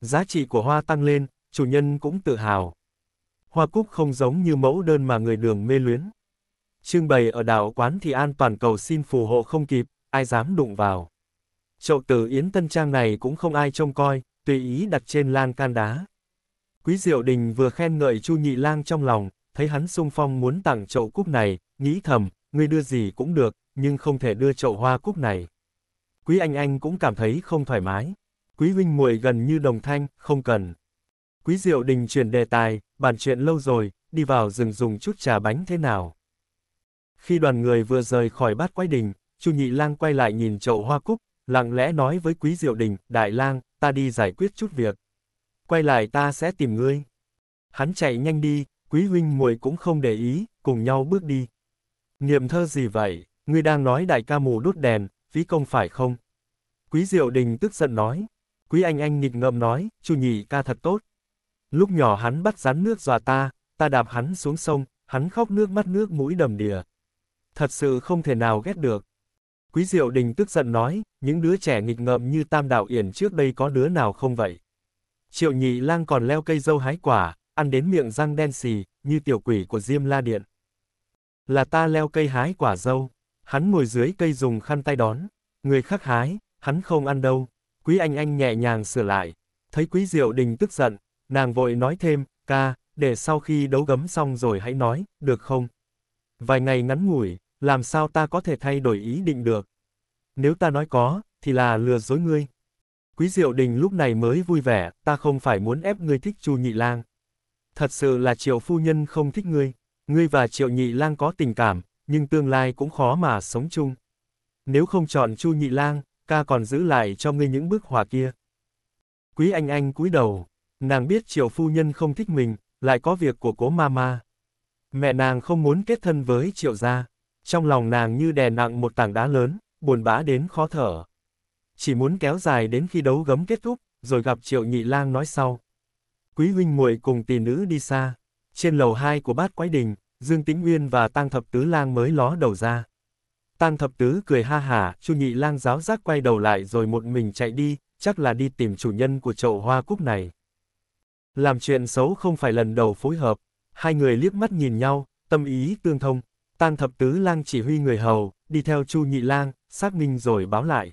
Giá trị của hoa tăng lên, chủ nhân cũng tự hào. Hoa cúc không giống như mẫu đơn mà người đường mê luyến. Trưng bày ở đảo quán thì an toàn cầu xin phù hộ không kịp, ai dám đụng vào. Chậu tử Yến Tân Trang này cũng không ai trông coi, tùy ý đặt trên lan can đá. Quý Diệu Đình vừa khen ngợi Chu Nhị Lang trong lòng, thấy hắn sung phong muốn tặng chậu cúc này, nghĩ thầm, ngươi đưa gì cũng được, nhưng không thể đưa chậu hoa cúc này. Quý anh anh cũng cảm thấy không thoải mái. Quý huynh muội gần như đồng thanh, không cần. Quý diệu đình chuyển đề tài, bàn chuyện lâu rồi, đi vào rừng dùng chút trà bánh thế nào. Khi đoàn người vừa rời khỏi bát quái đình, Chu Nhị Lang quay lại nhìn chậu hoa cúc, lặng lẽ nói với Quý Diệu Đình, Đại Lang, ta đi giải quyết chút việc. Quay lại ta sẽ tìm ngươi. Hắn chạy nhanh đi, quý huynh muội cũng không để ý, cùng nhau bước đi. Niệm thơ gì vậy, ngươi đang nói đại ca mù đốt đèn, phí công phải không? Quý Diệu Đình tức giận nói. Quý Anh Anh nghịch ngợm nói, chu nhị ca thật tốt. Lúc nhỏ hắn bắt rắn nước dọa ta, ta đạp hắn xuống sông, hắn khóc nước mắt nước mũi đầm đìa. Thật sự không thể nào ghét được. Quý Diệu Đình tức giận nói, những đứa trẻ nghịch ngợm như Tam Đạo Yển trước đây có đứa nào không vậy? Triệu Nhị Lang còn leo cây dâu hái quả, ăn đến miệng răng đen xì, như tiểu quỷ của Diêm La Điện. Là ta leo cây hái quả dâu, hắn ngồi dưới cây dùng khăn tay đón, người khác hái, hắn không ăn đâu, quý anh anh nhẹ nhàng sửa lại, thấy quý diệu đình tức giận, nàng vội nói thêm, ca, để sau khi đấu gấm xong rồi hãy nói, được không? Vài ngày ngắn ngủi, làm sao ta có thể thay đổi ý định được? Nếu ta nói có, thì là lừa dối ngươi. Quý Diệu Đình lúc này mới vui vẻ, ta không phải muốn ép ngươi thích Chu Nhị Lang thật sự là triệu phu nhân không thích ngươi, ngươi và triệu nhị lang có tình cảm, nhưng tương lai cũng khó mà sống chung. Nếu không chọn chu nhị lang, ca còn giữ lại cho ngươi những bức hòa kia. Quý anh anh cúi đầu, nàng biết triệu phu nhân không thích mình, lại có việc của cố mama. Mẹ nàng không muốn kết thân với triệu gia, trong lòng nàng như đè nặng một tảng đá lớn, buồn bã đến khó thở. Chỉ muốn kéo dài đến khi đấu gấm kết thúc, rồi gặp triệu nhị lang nói sau quý huynh muội cùng tỷ nữ đi xa. Trên lầu 2 của bát quái đình, Dương Tĩnh Nguyên và Tang Thập Tứ Lang mới ló đầu ra. Tang Thập Tứ cười ha hả, Chu Nhị Lang giáo giác quay đầu lại rồi một mình chạy đi, chắc là đi tìm chủ nhân của chậu hoa cúc này. Làm chuyện xấu không phải lần đầu phối hợp, hai người liếc mắt nhìn nhau, tâm ý tương thông, Tang Thập Tứ Lang chỉ huy người hầu, đi theo Chu Nhị Lang, xác minh rồi báo lại.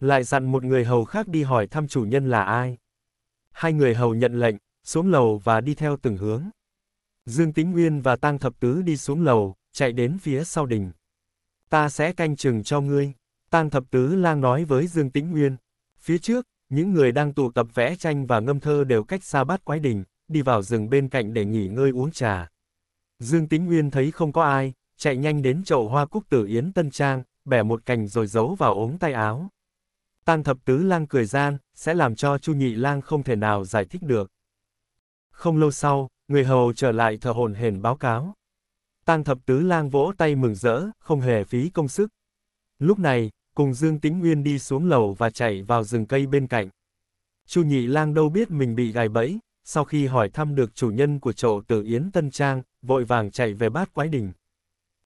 Lại dặn một người hầu khác đi hỏi thăm chủ nhân là ai. Hai người hầu nhận lệnh, xuống lầu và đi theo từng hướng. Dương Tĩnh Nguyên và Tăng Thập Tứ đi xuống lầu, chạy đến phía sau đình. Ta sẽ canh chừng cho ngươi, Tăng Thập Tứ lang nói với Dương Tĩnh Nguyên. Phía trước, những người đang tụ tập vẽ tranh và ngâm thơ đều cách xa bát quái đình, đi vào rừng bên cạnh để nghỉ ngơi uống trà. Dương Tĩnh Nguyên thấy không có ai, chạy nhanh đến chậu hoa cúc tử yến tân trang, bẻ một cành rồi giấu vào ống tay áo. Tăng thập tứ lang cười gian, sẽ làm cho Chu Nhị lang không thể nào giải thích được. Không lâu sau, người hầu trở lại thờ hồn hển báo cáo. tăng thập tứ lang vỗ tay mừng rỡ, không hề phí công sức. Lúc này, cùng Dương Tĩnh Nguyên đi xuống lầu và chạy vào rừng cây bên cạnh. Chu nhị lang đâu biết mình bị gài bẫy, sau khi hỏi thăm được chủ nhân của chỗ tử Yến Tân Trang, vội vàng chạy về bát quái đình.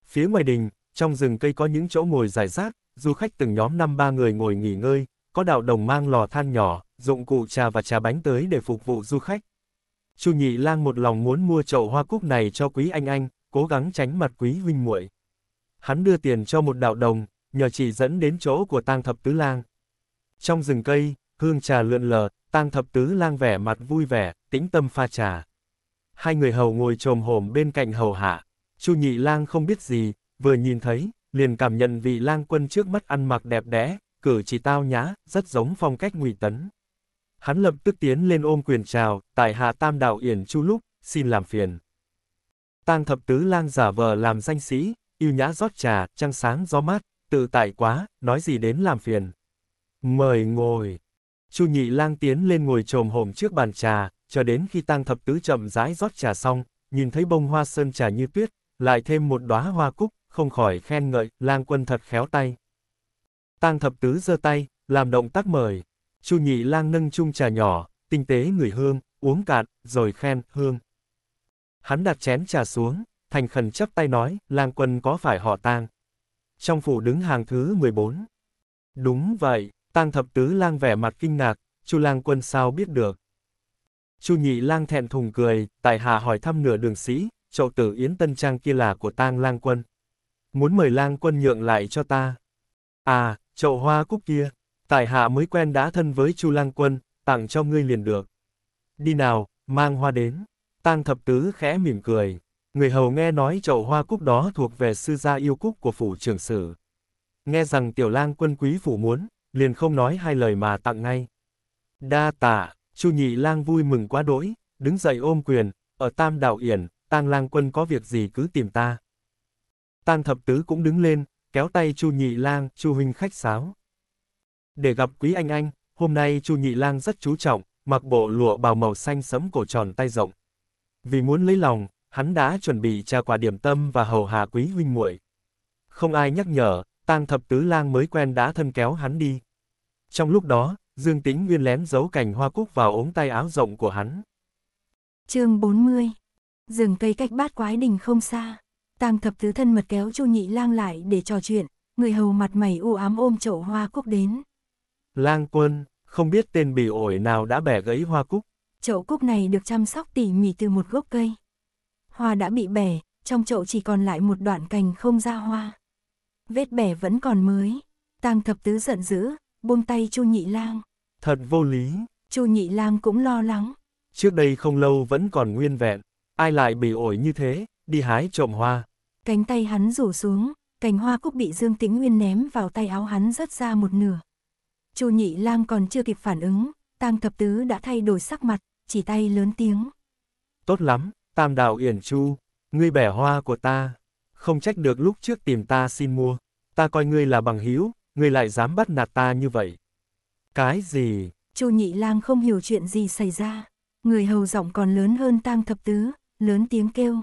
Phía ngoài đình, trong rừng cây có những chỗ ngồi giải rác, du khách từng nhóm năm ba người ngồi nghỉ ngơi, có đạo đồng mang lò than nhỏ, dụng cụ trà và trà bánh tới để phục vụ du khách. Chu Nhị Lang một lòng muốn mua chậu hoa cúc này cho quý anh anh, cố gắng tránh mặt quý huynh muội. Hắn đưa tiền cho một đạo đồng, nhờ chỉ dẫn đến chỗ của Tang Thập Tứ Lang. Trong rừng cây, hương trà lượn lờ, Tang Thập Tứ Lang vẻ mặt vui vẻ, tĩnh tâm pha trà. Hai người hầu ngồi trồm hổm bên cạnh hầu hạ. Chu Nhị Lang không biết gì, vừa nhìn thấy, liền cảm nhận vị lang quân trước mắt ăn mặc đẹp đẽ, cử chỉ tao nhã, rất giống phong cách Ngụy Tấn. Hắn lập tức tiến lên ôm quyền chào, tại hạ tam đạo yển chu lúc, xin làm phiền. Tang thập tứ lang giả vờ làm danh sĩ, yêu nhã rót trà, trăng sáng gió mát, tự tại quá, nói gì đến làm phiền. Mời ngồi. Chu nhị lang tiến lên ngồi trồm hổm trước bàn trà, cho đến khi tang thập tứ chậm rãi rót trà xong, nhìn thấy bông hoa sơn trà như tuyết, lại thêm một đóa hoa cúc, không khỏi khen ngợi, lang quân thật khéo tay. Tang thập tứ giơ tay, làm động tác mời. Chu Nhị Lang nâng chung trà nhỏ, tinh tế người hương, uống cạn, rồi khen, hương. Hắn đặt chén trà xuống, thành khẩn chắp tay nói, Lang quân có phải họ tang? Trong phủ đứng hàng thứ 14. Đúng vậy, tang thập tứ lang vẻ mặt kinh ngạc, Chu Lang quân sao biết được? Chu Nhị Lang thẹn thùng cười, tại hạ hỏi thăm nửa đường sĩ, chậu tử Yến Tân Trang kia là của tang lang quân. Muốn mời lang quân nhượng lại cho ta. À, chậu hoa cúc kia, tại hạ mới quen đã thân với Chu Lang Quân, tặng cho ngươi liền được. Đi nào, mang hoa đến. Tang thập tứ khẽ mỉm cười. Người hầu nghe nói chậu hoa cúc đó thuộc về sư gia yêu cúc của phủ trưởng sử. Nghe rằng tiểu lang quân quý phủ muốn, liền không nói hai lời mà tặng ngay. Đa tạ, Chu nhị lang vui mừng quá đỗi, đứng dậy ôm quyền, ở tam đạo yển, tang lang quân có việc gì cứ tìm ta. Tang thập tứ cũng đứng lên, kéo tay Chu nhị lang, Chu huynh khách sáo để gặp quý anh anh, hôm nay Chu Nhị Lang rất chú trọng, mặc bộ lụa bào màu xanh sẫm cổ tròn tay rộng. Vì muốn lấy lòng, hắn đã chuẩn bị trà quà điểm tâm và hầu hạ quý huynh muội. Không ai nhắc nhở, Tang Thập Tứ Lang mới quen đã thân kéo hắn đi. Trong lúc đó, Dương Tĩnh Nguyên lén giấu cành hoa cúc vào ống tay áo rộng của hắn. Chương 40. Rừng cây cách bát quái đình không xa, Tang Thập Tứ thân mật kéo Chu Nhị Lang lại để trò chuyện, người hầu mặt mày u ám ôm chậu hoa cúc đến. Lang quân, không biết tên bị ổi nào đã bẻ gãy hoa cúc. Chậu cúc này được chăm sóc tỉ mỉ từ một gốc cây. Hoa đã bị bẻ, trong chậu chỉ còn lại một đoạn cành không ra hoa. Vết bẻ vẫn còn mới. Tang thập tứ giận dữ, buông tay Chu Nhị Lang. Thật vô lý. Chu Nhị Lang cũng lo lắng. Trước đây không lâu vẫn còn nguyên vẹn, ai lại bị ổi như thế, đi hái trộm hoa. Cánh tay hắn rủ xuống, cành hoa cúc bị Dương Tĩnh Nguyên ném vào tay áo hắn rớt ra một nửa. Chu Nhị Lang còn chưa kịp phản ứng, Tang Thập Tứ đã thay đổi sắc mặt, chỉ tay lớn tiếng. Tốt lắm, Tam Đào Yển Chu, ngươi bẻ hoa của ta. Không trách được lúc trước tìm ta xin mua, ta coi ngươi là bằng hữu, ngươi lại dám bắt nạt ta như vậy. Cái gì? Chu Nhị Lang không hiểu chuyện gì xảy ra. Người hầu giọng còn lớn hơn Tang Thập Tứ, lớn tiếng kêu.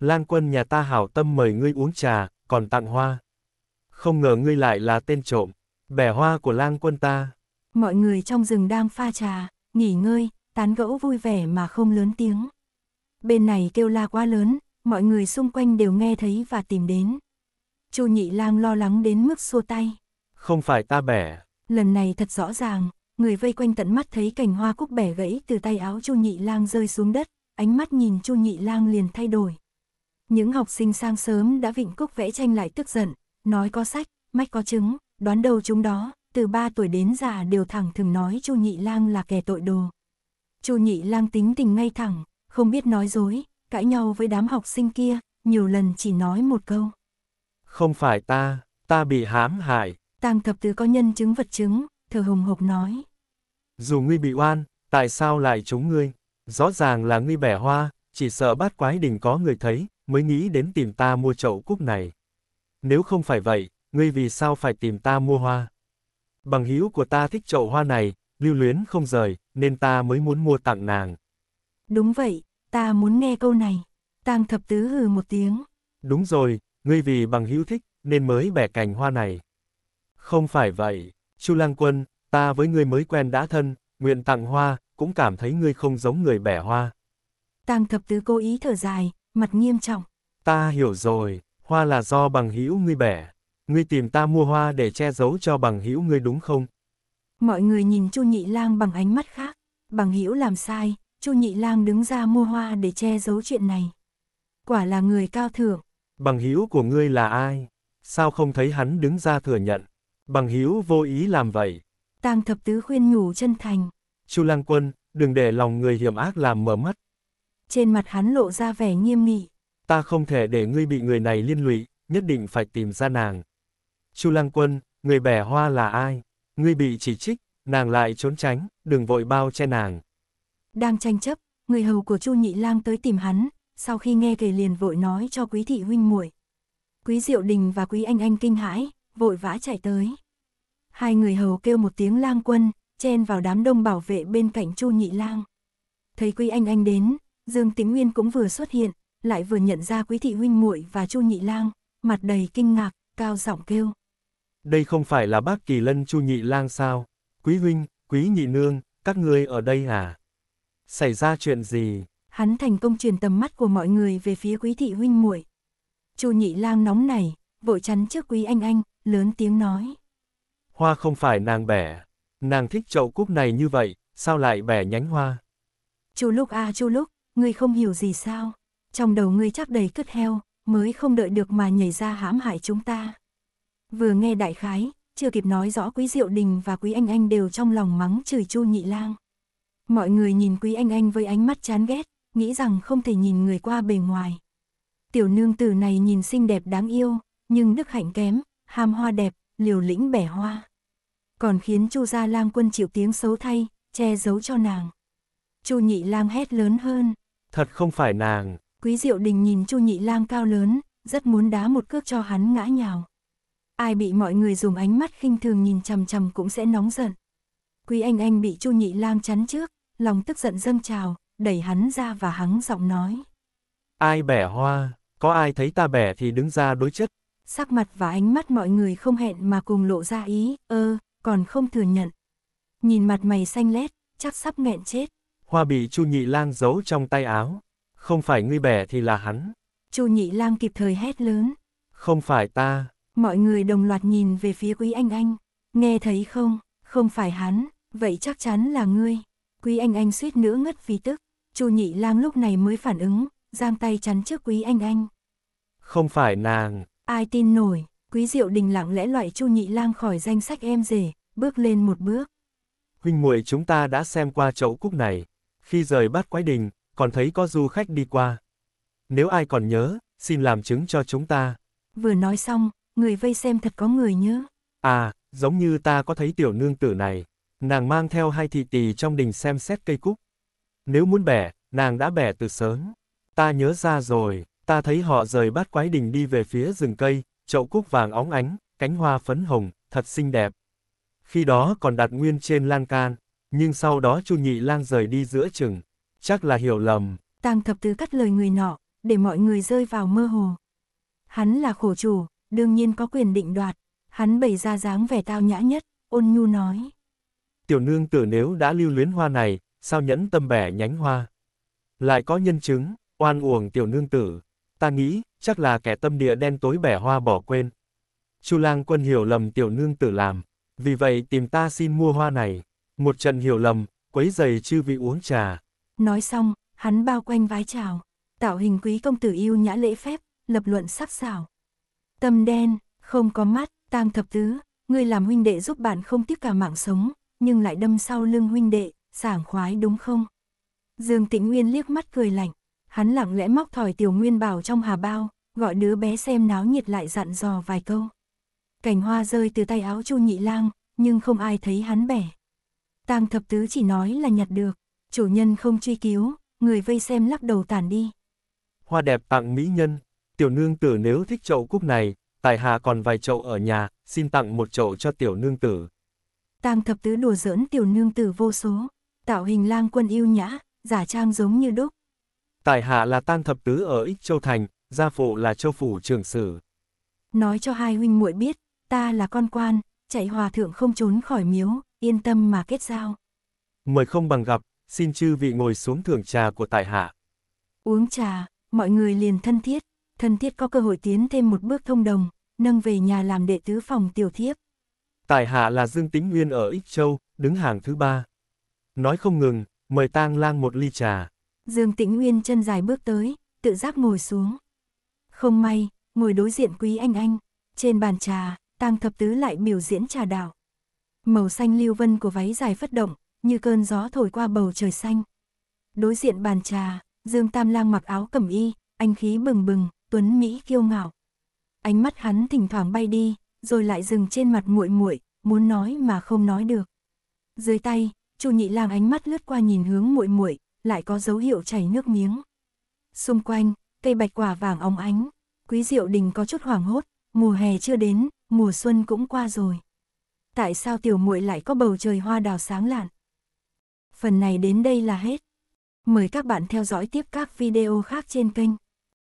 Lang quân nhà ta hảo tâm mời ngươi uống trà, còn tặng hoa. Không ngờ ngươi lại là tên trộm. Bẻ hoa của lang quân ta. Mọi người trong rừng đang pha trà, nghỉ ngơi, tán gẫu vui vẻ mà không lớn tiếng. Bên này kêu la quá lớn, mọi người xung quanh đều nghe thấy và tìm đến. Chu Nhị Lang lo lắng đến mức xua tay. Không phải ta bẻ. Lần này thật rõ ràng, người vây quanh tận mắt thấy cành hoa cúc bẻ gãy từ tay áo Chu Nhị Lang rơi xuống đất, ánh mắt nhìn Chu Nhị Lang liền thay đổi. Những học sinh sang sớm đã vịnh cúc vẽ tranh lại tức giận, nói có sách, mách có chứng đoán đâu chúng đó, từ 3 tuổi đến già đều thẳng thừng nói Chu Nhị Lang là kẻ tội đồ. Chu Nhị Lang tính tình ngay thẳng, không biết nói dối, cãi nhau với đám học sinh kia, nhiều lần chỉ nói một câu. Không phải ta, ta bị hãm hại. Tang thập tứ có nhân chứng vật chứng, thờ hùng hộc nói. Dù ngươi bị oan, tại sao lại chúng ngươi? Rõ ràng là ngươi bẻ hoa, chỉ sợ bát quái đình có người thấy, mới nghĩ đến tìm ta mua chậu cúc này. Nếu không phải vậy, ngươi vì sao phải tìm ta mua hoa? Bằng hữu của ta thích chậu hoa này, lưu luyến không rời, nên ta mới muốn mua tặng nàng. Đúng vậy, ta muốn nghe câu này. Tang thập tứ hừ một tiếng. Đúng rồi, ngươi vì bằng hữu thích, nên mới bẻ cành hoa này. Không phải vậy, Chu Lang Quân, ta với ngươi mới quen đã thân, nguyện tặng hoa, cũng cảm thấy ngươi không giống người bẻ hoa. Tang thập tứ cố ý thở dài, mặt nghiêm trọng. Ta hiểu rồi, hoa là do bằng hữu ngươi bẻ ngươi tìm ta mua hoa để che giấu cho bằng hữu ngươi đúng không? Mọi người nhìn Chu Nhị Lang bằng ánh mắt khác, bằng hữu làm sai, Chu Nhị Lang đứng ra mua hoa để che giấu chuyện này. Quả là người cao thượng. Bằng hữu của ngươi là ai? Sao không thấy hắn đứng ra thừa nhận? Bằng hữu vô ý làm vậy. Tang thập tứ khuyên nhủ chân thành. Chu Lang Quân, đừng để lòng người hiểm ác làm mở mắt. Trên mặt hắn lộ ra vẻ nghiêm nghị. Ta không thể để ngươi bị người này liên lụy, nhất định phải tìm ra nàng. Chu Lăng Quân, người bẻ hoa là ai? Ngươi bị chỉ trích, nàng lại trốn tránh, đừng vội bao che nàng. Đang tranh chấp, người hầu của Chu Nhị Lang tới tìm hắn, sau khi nghe kể liền vội nói cho quý thị huynh muội. Quý Diệu Đình và quý anh anh kinh hãi, vội vã chạy tới. Hai người hầu kêu một tiếng lang quân, chen vào đám đông bảo vệ bên cạnh Chu Nhị Lang. Thấy quý anh anh đến, Dương Tĩnh Nguyên cũng vừa xuất hiện, lại vừa nhận ra quý thị huynh muội và Chu Nhị Lang, mặt đầy kinh ngạc, cao giọng kêu. Đây không phải là bác Kỳ Lân Chu Nhị Lang sao? Quý huynh, quý nhị nương, các ngươi ở đây à? Xảy ra chuyện gì? Hắn thành công truyền tầm mắt của mọi người về phía quý thị huynh muội. Chu Nhị Lang nóng này, vội chắn trước quý anh anh, lớn tiếng nói. Hoa không phải nàng bẻ, nàng thích chậu cúc này như vậy, sao lại bẻ nhánh hoa? Chu Lúc a à, Chu Lúc, ngươi không hiểu gì sao? Trong đầu ngươi chắc đầy cứt heo, mới không đợi được mà nhảy ra hãm hại chúng ta. Vừa nghe đại khái, chưa kịp nói rõ quý Diệu Đình và quý Anh Anh đều trong lòng mắng chửi Chu Nhị Lang. Mọi người nhìn quý Anh Anh với ánh mắt chán ghét, nghĩ rằng không thể nhìn người qua bề ngoài. Tiểu nương tử này nhìn xinh đẹp đáng yêu, nhưng đức hạnh kém, ham hoa đẹp, liều lĩnh bẻ hoa. Còn khiến Chu gia lang quân chịu tiếng xấu thay, che giấu cho nàng. Chu nhị lang hét lớn hơn. Thật không phải nàng. Quý diệu đình nhìn Chu nhị lang cao lớn, rất muốn đá một cước cho hắn ngã nhào ai bị mọi người dùng ánh mắt khinh thường nhìn chằm chằm cũng sẽ nóng giận. Quý anh anh bị Chu Nhị Lang chắn trước, lòng tức giận dâng trào, đẩy hắn ra và hắng giọng nói. Ai bẻ hoa, có ai thấy ta bẻ thì đứng ra đối chất. Sắc mặt và ánh mắt mọi người không hẹn mà cùng lộ ra ý, ơ, còn không thừa nhận. Nhìn mặt mày xanh lét, chắc sắp nghẹn chết. Hoa bị Chu Nhị Lang giấu trong tay áo. Không phải ngươi bẻ thì là hắn. Chu Nhị Lang kịp thời hét lớn. Không phải ta, Mọi người đồng loạt nhìn về phía Quý Anh Anh. Nghe thấy không, không phải hắn, vậy chắc chắn là ngươi. Quý Anh Anh suýt nữa ngất vì tức. Chu Nhị Lang lúc này mới phản ứng, giang tay chắn trước Quý Anh Anh. Không phải nàng. Ai tin nổi, Quý Diệu Đình lặng lẽ loại Chu Nhị Lang khỏi danh sách em rể, bước lên một bước. Huynh muội chúng ta đã xem qua chậu cúc này, khi rời bát quái đình, còn thấy có du khách đi qua. Nếu ai còn nhớ, xin làm chứng cho chúng ta. Vừa nói xong, người vây xem thật có người nhớ. À, giống như ta có thấy tiểu nương tử này. Nàng mang theo hai thị tỳ trong đình xem xét cây cúc. Nếu muốn bẻ, nàng đã bẻ từ sớm. Ta nhớ ra rồi, ta thấy họ rời bát quái đình đi về phía rừng cây, chậu cúc vàng óng ánh, cánh hoa phấn hồng, thật xinh đẹp. Khi đó còn đặt nguyên trên lan can, nhưng sau đó Chu Nhị Lang rời đi giữa chừng, chắc là hiểu lầm. Tang thập tứ cắt lời người nọ, để mọi người rơi vào mơ hồ. Hắn là khổ chủ, đương nhiên có quyền định đoạt, hắn bày ra dáng vẻ tao nhã nhất, ôn nhu nói. Tiểu nương tử nếu đã lưu luyến hoa này, sao nhẫn tâm bẻ nhánh hoa? Lại có nhân chứng, oan uổng tiểu nương tử, ta nghĩ, chắc là kẻ tâm địa đen tối bẻ hoa bỏ quên. Chu lang quân hiểu lầm tiểu nương tử làm, vì vậy tìm ta xin mua hoa này, một trận hiểu lầm, quấy giày chư vị uống trà. Nói xong, hắn bao quanh vái chào, tạo hình quý công tử yêu nhã lễ phép, lập luận sắc sảo. Tâm đen, không có mắt, tang thập tứ, ngươi làm huynh đệ giúp bạn không tiếc cả mạng sống, nhưng lại đâm sau lưng huynh đệ, sảng khoái đúng không? Dương Tĩnh Nguyên liếc mắt cười lạnh, hắn lặng lẽ móc thỏi tiểu nguyên bảo trong hà bao, gọi đứa bé xem náo nhiệt lại dặn dò vài câu. Cành hoa rơi từ tay áo Chu Nhị Lang, nhưng không ai thấy hắn bẻ. Tang thập tứ chỉ nói là nhặt được, chủ nhân không truy cứu, người vây xem lắc đầu tản đi. Hoa đẹp tặng mỹ nhân. Tiểu nương tử nếu thích chậu cúc này, tại hạ còn vài chậu ở nhà, xin tặng một chậu cho tiểu nương tử. Tam thập tứ đùa giỡn tiểu nương tử vô số, tạo hình lang quân yêu nhã, giả trang giống như đúc. Tại hạ là tam thập tứ ở Ích Châu Thành, gia phụ là châu phủ trưởng sử. Nói cho hai huynh muội biết, ta là con quan, chạy hòa thượng không trốn khỏi miếu, yên tâm mà kết giao. Mời không bằng gặp, xin chư vị ngồi xuống thưởng trà của tại hạ. Uống trà, mọi người liền thân thiết thân thiết có cơ hội tiến thêm một bước thông đồng, nâng về nhà làm đệ tứ phòng tiểu thiếp. Tại hạ là Dương Tính Nguyên ở Ích Châu, đứng hàng thứ ba. Nói không ngừng, mời tang lang một ly trà. Dương Tĩnh Nguyên chân dài bước tới, tự giác ngồi xuống. Không may, ngồi đối diện quý anh anh, trên bàn trà, tang thập tứ lại biểu diễn trà đảo. Màu xanh lưu vân của váy dài phất động, như cơn gió thổi qua bầu trời xanh. Đối diện bàn trà, Dương Tam Lang mặc áo cẩm y, anh khí bừng bừng, tuấn mỹ kiêu ngạo. Ánh mắt hắn thỉnh thoảng bay đi, rồi lại dừng trên mặt muội muội, muốn nói mà không nói được. Dưới tay, Chu Nhị Lang ánh mắt lướt qua nhìn hướng muội muội, lại có dấu hiệu chảy nước miếng. Xung quanh, cây bạch quả vàng óng ánh, Quý Diệu Đình có chút hoảng hốt, mùa hè chưa đến, mùa xuân cũng qua rồi. Tại sao tiểu muội lại có bầu trời hoa đào sáng lạn? Phần này đến đây là hết. Mời các bạn theo dõi tiếp các video khác trên kênh.